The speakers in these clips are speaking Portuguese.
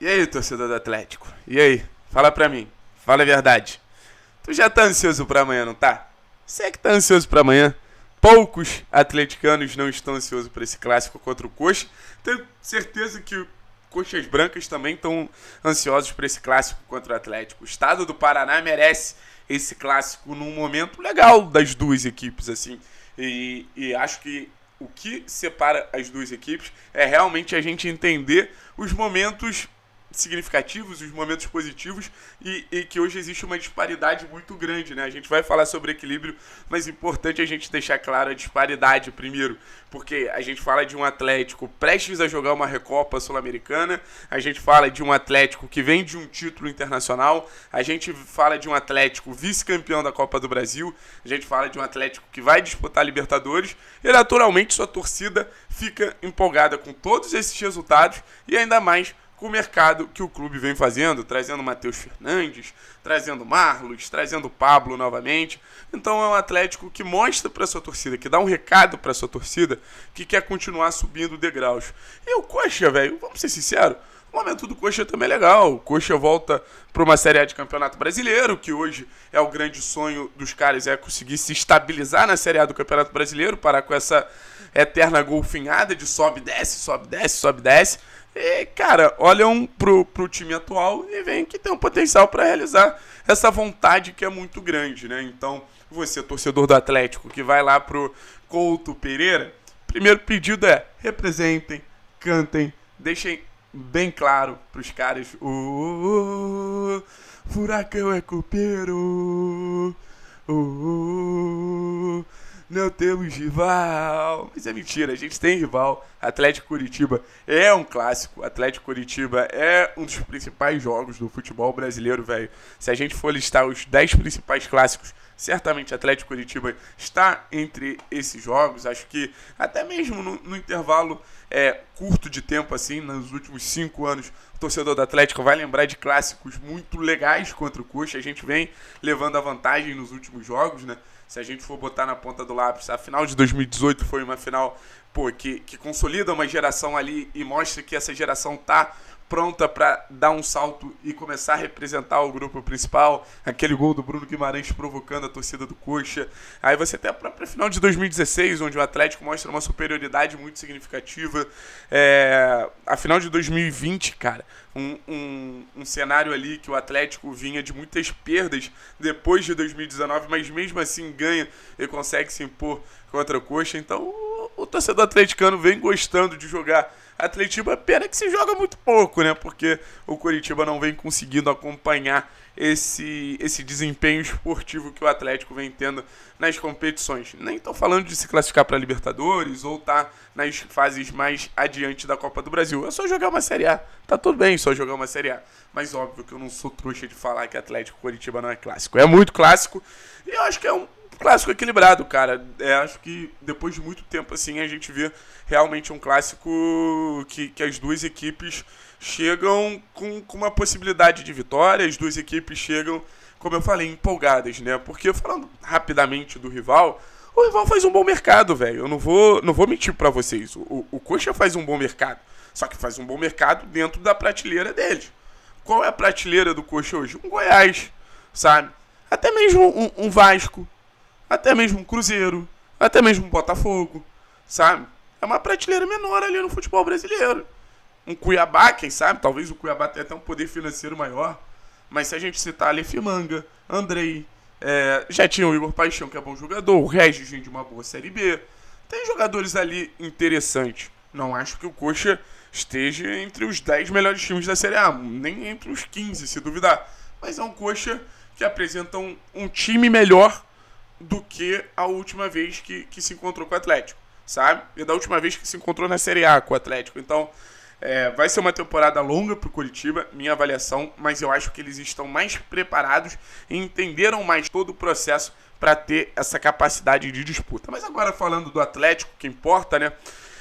E aí, torcedor do Atlético? E aí? Fala pra mim. Fala a verdade. Tu já tá ansioso pra amanhã, não tá? Você é que tá ansioso pra amanhã. Poucos atleticanos não estão ansiosos para esse clássico contra o Coxa. Tenho certeza que coxas brancas também estão ansiosos para esse clássico contra o Atlético. O estado do Paraná merece esse clássico num momento legal das duas equipes, assim. E, e acho que o que separa as duas equipes é realmente a gente entender os momentos significativos, os momentos positivos e, e, que hoje existe uma disparidade muito grande, né? A gente vai falar sobre equilíbrio, mas é importante a gente deixar claro a disparidade primeiro, porque a gente fala de um Atlético prestes a jogar uma Recopa Sul-Americana, a gente fala de um Atlético que vem de um título internacional, a gente fala de um Atlético vice-campeão da Copa do Brasil, a gente fala de um Atlético que vai disputar Libertadores e naturalmente sua torcida fica empolgada com todos esses resultados e ainda mais com o mercado que o clube vem fazendo, trazendo Matheus Fernandes, trazendo Marlos, trazendo Pablo novamente. Então é um Atlético que mostra para sua torcida, que dá um recado para sua torcida, que quer continuar subindo degraus. E o Coxa, velho, vamos ser sinceros, o momento do Coxa também é legal. O Coxa volta para uma Série A de Campeonato Brasileiro, que hoje é o grande sonho dos caras, é conseguir se estabilizar na Série A do Campeonato Brasileiro, parar com essa eterna golfinhada de sobe, desce, sobe, desce, sobe, desce. E, é, cara, olham pro, pro time atual e veem que tem um potencial para realizar essa vontade que é muito grande, né? Então, você, torcedor do Atlético, que vai lá pro Couto Pereira, primeiro pedido é representem, cantem, deixem bem claro pros caras o furacão é copeiro. O não temos rival. Mas é mentira, a gente tem rival. Atlético Curitiba é um clássico. Atlético Curitiba é um dos principais jogos do futebol brasileiro, velho. Se a gente for listar os 10 principais clássicos, certamente Atlético Curitiba está entre esses jogos. Acho que até mesmo no, no intervalo é, curto de tempo assim, nos últimos cinco anos, o torcedor do Atlético vai lembrar de clássicos muito legais contra o Coxa. A gente vem levando a vantagem nos últimos jogos, né? Se a gente for botar na ponta do lápis, a final de 2018 foi uma final pô, que, que consolida uma geração ali e mostra que essa geração tá pronta para dar um salto e começar a representar o grupo principal. Aquele gol do Bruno Guimarães provocando a torcida do Coxa. Aí você tem a própria final de 2016, onde o Atlético mostra uma superioridade muito significativa chuva. É, a final de 2020, cara, um, um, um, cenário ali que o Atlético vinha de muitas perdas depois de 2019, mas mesmo assim ganha e consegue se impor contra o Coxa. Então o, o torcedor atleticano vem gostando de jogar Atletiba, pena que se joga muito pouco, né? Porque o Curitiba não vem conseguindo acompanhar esse, esse desempenho esportivo que o Atlético vem tendo nas competições. Nem estou falando de se classificar para Libertadores ou tá nas fases mais adiante da Copa do Brasil. É só jogar uma Série A. Tá tudo bem só jogar uma Série A. Mas óbvio que eu não sou trouxa de falar que Atlético Curitiba não é clássico. É muito clássico. E eu acho que é um clássico equilibrado, cara. É, acho que depois de muito tempo assim a gente vê realmente um clássico que, que as duas equipes chegam com, com uma possibilidade de vitória, as duas equipes chegam, como eu falei, empolgadas, né? Porque falando rapidamente do rival, o rival faz um bom mercado, velho. Eu não vou, não vou mentir para vocês. O, o, Coxa faz um bom mercado, só que faz um bom mercado dentro da prateleira deles. Qual é a prateleira do Coxa hoje? Um Goiás, sabe? Até mesmo um, um Vasco, até mesmo Cruzeiro, até mesmo Botafogo, sabe? É uma prateleira menor ali no futebol brasileiro. Um Cuiabá, quem sabe, talvez o Cuiabá tenha até um poder financeiro maior. Mas se a gente citar Manga, Andrei, é, já tinha o Igor Paixão, que é bom jogador, o Regis vem de uma boa Série B. Tem jogadores ali interessantes. Não acho que o Coxa esteja entre os 10 melhores times da Série A, nem entre os 15, se duvidar. Mas é um Coxa que apresenta um, um time melhor do que a última vez que, que se encontrou com o Atlético, sabe? E é da última vez que se encontrou na Série A com o Atlético. Então, é, vai ser uma temporada longa para o Curitiba, minha avaliação, mas eu acho que eles estão mais preparados e entenderam mais todo o processo para ter essa capacidade de disputa. Mas agora falando do Atlético, que importa, né?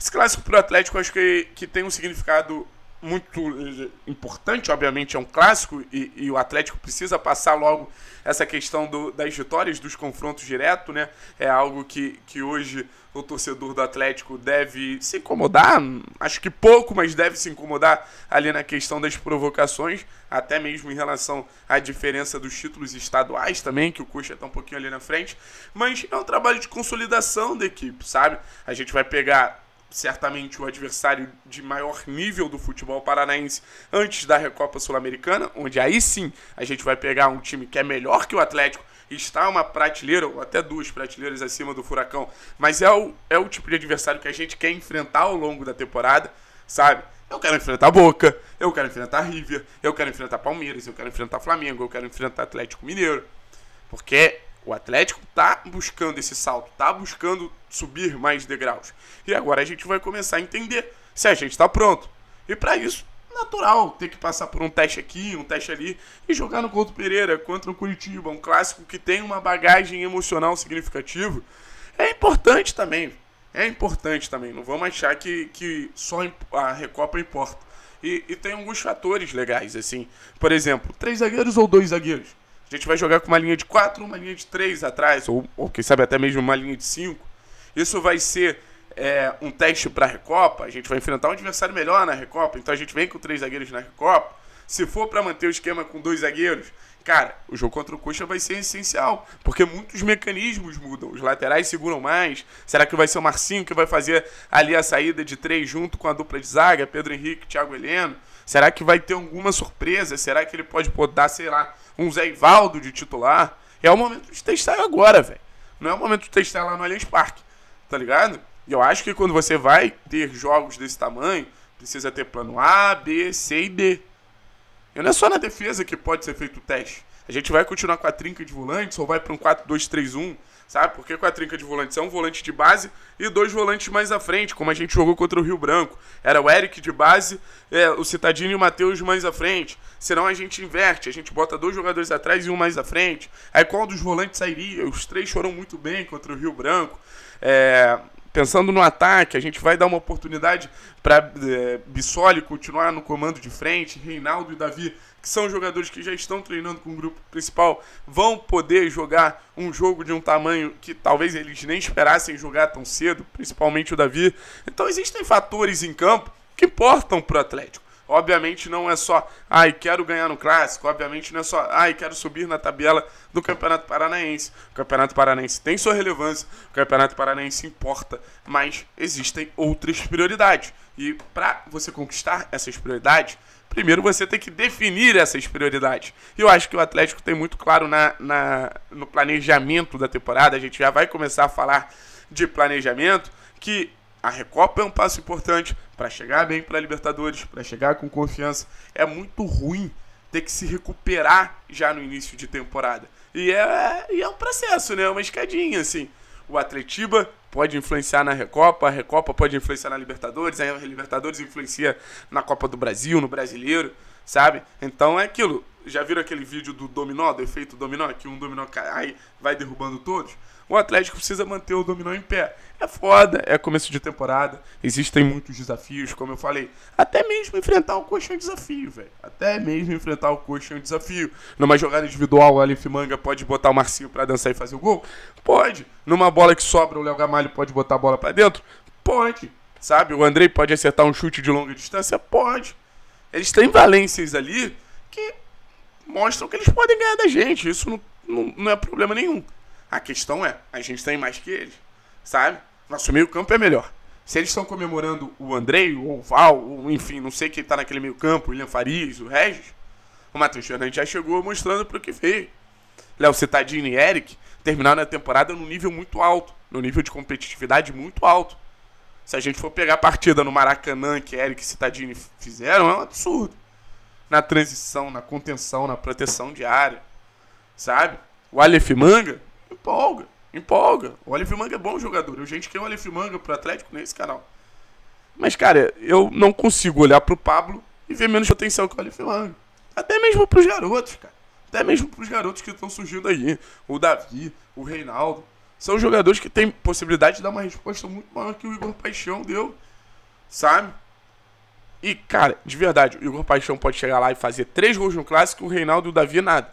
Esse clássico para o Atlético eu acho que, que tem um significado muito eh, eh, importante, obviamente é um clássico e, e, o Atlético precisa passar logo essa questão do, das vitórias, dos confrontos direto, né? É algo que, que hoje o torcedor do Atlético deve se incomodar, acho que pouco, mas deve se incomodar ali na questão das provocações, até mesmo em relação à diferença dos títulos estaduais também, que o Coxa está um pouquinho ali na frente, mas é um trabalho de consolidação da equipe, sabe? A gente vai pegar certamente o adversário de maior nível do futebol paranaense antes da Recopa Sul-Americana, onde aí sim a gente vai pegar um time que é melhor que o Atlético, está uma prateleira, ou até duas prateleiras acima do Furacão, mas é o, é o tipo de adversário que a gente quer enfrentar ao longo da temporada, sabe? Eu quero enfrentar Boca, eu quero enfrentar River, eu quero enfrentar Palmeiras, eu quero enfrentar Flamengo, eu quero enfrentar Atlético Mineiro. Porque o Atlético está buscando esse salto, está buscando subir mais degraus. E agora a gente vai começar a entender se a gente está pronto. E para isso, natural ter que passar por um teste aqui, um teste ali e jogar no Couto Pereira contra o Curitiba, um clássico que tem uma bagagem emocional significativa. É importante também. É importante também. Não vamos achar que, que só a Recopa importa. E, e tem alguns fatores legais, assim. Por exemplo, três zagueiros ou dois zagueiros? A gente vai jogar com uma linha de 4, uma linha de 3 atrás, ou, ou quem sabe até mesmo uma linha de 5. Isso vai ser é, um teste para a Recopa. A gente vai enfrentar um adversário melhor na Recopa, então a gente vem com três zagueiros na Recopa. Se for para manter o esquema com dois zagueiros, cara, o jogo contra o Coxa vai ser essencial, porque muitos mecanismos mudam. Os laterais seguram mais. Será que vai ser o Marcinho que vai fazer ali a saída de três junto com a dupla de zaga? Pedro Henrique, Thiago Heleno. Será que vai ter alguma surpresa? Será que ele pode botar, sei lá, um Zé Ivaldo de titular? É o momento de testar agora, velho. Não é o momento de testar lá no Allianz Parque, tá ligado? E eu acho que quando você vai ter jogos desse tamanho, precisa ter plano A, B, C e D. E não é só na defesa que pode ser feito o teste. A gente vai continuar com a trinca de volantes ou vai para um 4-2-3-1? sabe? Porque com a trinca de volantes é um volante de base e dois volantes mais à frente, como a gente jogou contra o Rio Branco. Era o Eric de base, é, o Citadinho e o Matheus mais à frente. Senão a gente inverte, a gente bota dois jogadores atrás e um mais à frente. Aí qual dos volantes sairia? Os três foram muito bem contra o Rio Branco. É, pensando no ataque, a gente vai dar uma oportunidade para é, Bissoli continuar no comando de frente, Reinaldo e Davi que são jogadores que já estão treinando com o grupo principal, vão poder jogar um jogo de um tamanho que talvez eles nem esperassem jogar tão cedo, principalmente o Davi. Então existem fatores em campo que importam para o Atlético. Obviamente não é só, ai, quero ganhar no clássico, obviamente não é só, ai, quero subir na tabela do Campeonato Paranaense. O Campeonato Paranaense tem sua relevância, o Campeonato Paranaense importa, mas existem outras prioridades. E para você conquistar essas prioridades, primeiro você tem que definir essas prioridades. E eu acho que o Atlético tem muito claro na, na, no planejamento da temporada, a gente já vai começar a falar de planejamento, que a Recopa é um passo importante para chegar bem para a Libertadores, para chegar com confiança. É muito ruim ter que se recuperar já no início de temporada. E é, e é um processo, né? É uma escadinha, assim. O Atletiba pode influenciar na Recopa, a Recopa pode influenciar na Libertadores, aí a Libertadores influencia na Copa do Brasil, no Brasileiro, sabe? Então é aquilo. Já viram aquele vídeo do dominó, do efeito dominó, que um dominó cai, vai derrubando todos? o Atlético precisa manter o dominó em pé. É foda, é começo de temporada, existem muitos desafios, como eu falei. Até mesmo enfrentar o Coxa é um desafio, velho. Até mesmo enfrentar o Coxa é um desafio. Numa jogada individual, o Alif Manga pode botar o Marcinho para dançar e fazer o gol? Pode. Numa bola que sobra, o Léo Gamalho pode botar a bola para dentro? Pode. Sabe, o Andrei pode acertar um chute de longa distância? Pode. Eles têm valências ali que mostram que eles podem ganhar da gente. Isso não, não, não é problema nenhum. A questão é, a gente tem mais que eles, sabe? Nosso meio campo é melhor. Se eles estão comemorando o Andrei, ou o Val, ou enfim, não sei quem está naquele meio campo, o William Farias, o Regis, o Matheus Fernandes já chegou mostrando para o que veio. Léo Citadini e Eric terminaram a temporada num nível muito alto, num nível de competitividade muito alto. Se a gente for pegar a partida no Maracanã que Eric e Citadini fizeram, é um absurdo. Na transição, na contenção, na proteção de área, sabe? O Aleph Manga Empolga, empolga. O Oliver Manga é bom jogador. A gente quer o Oliver Manga pro Atlético nesse canal. Mas, cara, eu não consigo olhar pro Pablo e ver menos potencial que o Oliver Manga. Até mesmo pros garotos, cara. Até mesmo pros garotos que estão surgindo aí. O Davi, o Reinaldo. São jogadores que têm possibilidade de dar uma resposta muito maior que o Igor Paixão deu. Sabe? E, cara, de verdade, o Igor Paixão pode chegar lá e fazer três gols no clássico, o Reinaldo e o Davi nada.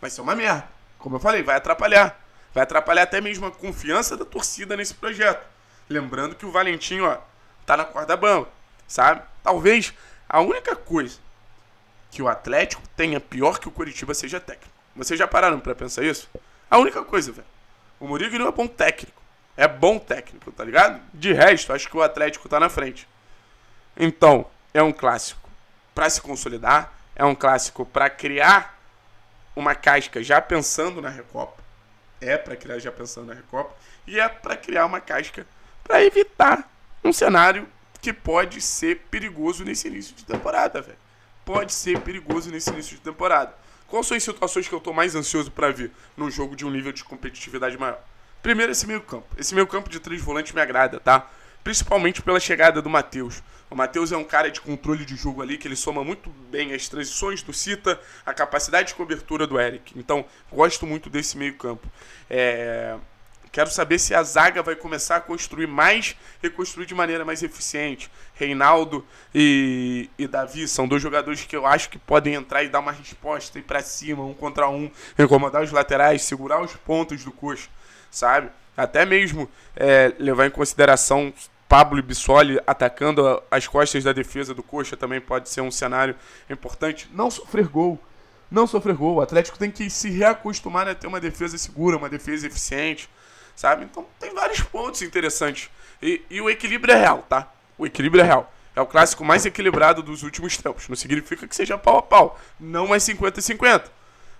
Vai ser uma merda. Como eu falei, vai atrapalhar. Vai atrapalhar até mesmo a confiança da torcida nesse projeto. Lembrando que o Valentim, ó, tá na corda bamba, sabe? Talvez a única coisa que o Atlético tenha pior que o Curitiba seja técnico. Vocês já pararam para pensar isso? A única coisa, velho. O Murilo não é bom técnico. É bom técnico, tá ligado? De resto, acho que o Atlético tá na frente. Então, é um clássico para se consolidar, é um clássico para criar uma casca já pensando na Recopa é para criar já pensando na Recopa, e é para criar uma casca para evitar um cenário que pode ser perigoso nesse início de temporada, velho. Pode ser perigoso nesse início de temporada. Quais são as situações que eu estou mais ansioso para ver num jogo de um nível de competitividade maior? Primeiro, esse meio campo. Esse meio campo de três volantes me agrada, tá? principalmente pela chegada do Matheus. O Matheus é um cara de controle de jogo ali, que ele soma muito bem as transições do Cita, a capacidade de cobertura do Eric. Então, gosto muito desse meio-campo. É... Quero saber se a zaga vai começar a construir mais, reconstruir de maneira mais eficiente. Reinaldo e, e Davi são dois jogadores que eu acho que podem entrar e dar uma resposta, ir para cima, um contra um, incomodar os laterais, segurar os pontos do coxa, sabe? até mesmo é, levar em consideração Pablo e Bissoli atacando as costas da defesa do Coxa também pode ser um cenário importante. Não sofrer gol. Não sofrer gol. O Atlético tem que se reacostumar a ter uma defesa segura, uma defesa eficiente, sabe? Então tem vários pontos interessantes. E, e o equilíbrio é real, tá? O equilíbrio é real. É o clássico mais equilibrado dos últimos tempos. Não significa que seja pau a pau. Não é 50-50.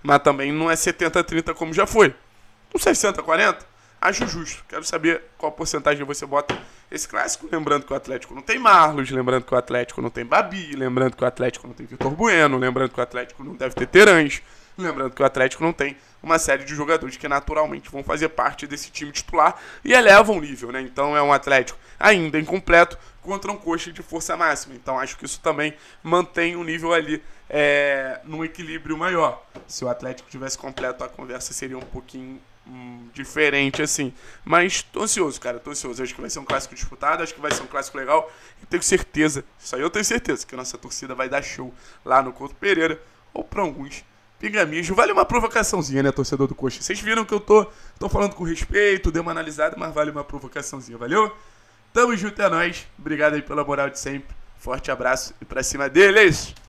Mas também não é 70-30 como já foi. É um 60-40 Acho justo. Quero saber qual porcentagem você bota esse clássico. Lembrando que o Atlético não tem Marlos, lembrando que o Atlético não tem Babi, lembrando que o Atlético não tem Vitor Bueno, lembrando que o Atlético não deve ter Terãs, lembrando que o Atlético não tem uma série de jogadores que naturalmente vão fazer parte desse time titular e elevam o nível, né? Então é um Atlético ainda incompleto contra um coxa de força máxima. Então acho que isso também mantém o nível ali é, num equilíbrio maior. Se o Atlético tivesse completo, a conversa seria um pouquinho diferente, assim. Mas tô ansioso, cara, tô ansioso. Acho que vai ser um clássico disputado, acho que vai ser um clássico legal. E tenho certeza, isso aí eu tenho certeza, que a nossa torcida vai dar show lá no Couto Pereira, ou para alguns, pingamijo. Vale uma provocaçãozinha, né, torcedor do Coxa? Vocês viram que eu tô, tô falando com respeito, dei uma analisada, mas vale uma provocaçãozinha, valeu? Tamo junto, é nóis. Obrigado aí pela moral de sempre. Forte abraço e pra cima deles!